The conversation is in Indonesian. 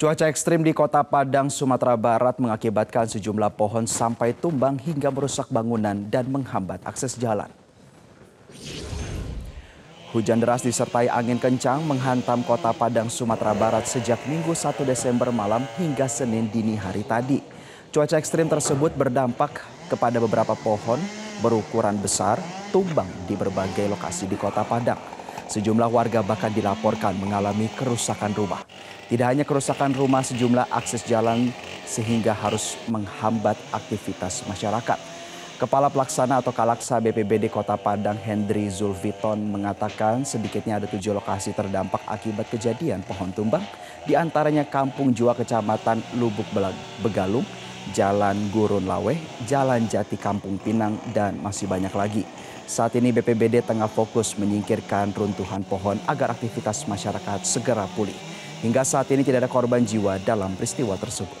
Cuaca ekstrim di kota Padang, Sumatera Barat mengakibatkan sejumlah pohon sampai tumbang hingga merusak bangunan dan menghambat akses jalan. Hujan deras disertai angin kencang menghantam kota Padang, Sumatera Barat sejak Minggu 1 Desember malam hingga Senin dini hari tadi. Cuaca ekstrim tersebut berdampak kepada beberapa pohon berukuran besar tumbang di berbagai lokasi di kota Padang. Sejumlah warga bahkan dilaporkan mengalami kerusakan rumah. Tidak hanya kerusakan rumah, sejumlah akses jalan sehingga harus menghambat aktivitas masyarakat. Kepala Pelaksana atau Kalaksa BPBD Kota Padang Hendri Zulfiton mengatakan sedikitnya ada tujuh lokasi terdampak akibat kejadian pohon tumbang, di antaranya Kampung Jua Kecamatan Lubuk Begalung, Jalan Gurun Laweh, Jalan Jati Kampung Pinang, dan masih banyak lagi. Saat ini BPBD tengah fokus menyingkirkan runtuhan pohon agar aktivitas masyarakat segera pulih. Hingga saat ini tidak ada korban jiwa dalam peristiwa tersebut.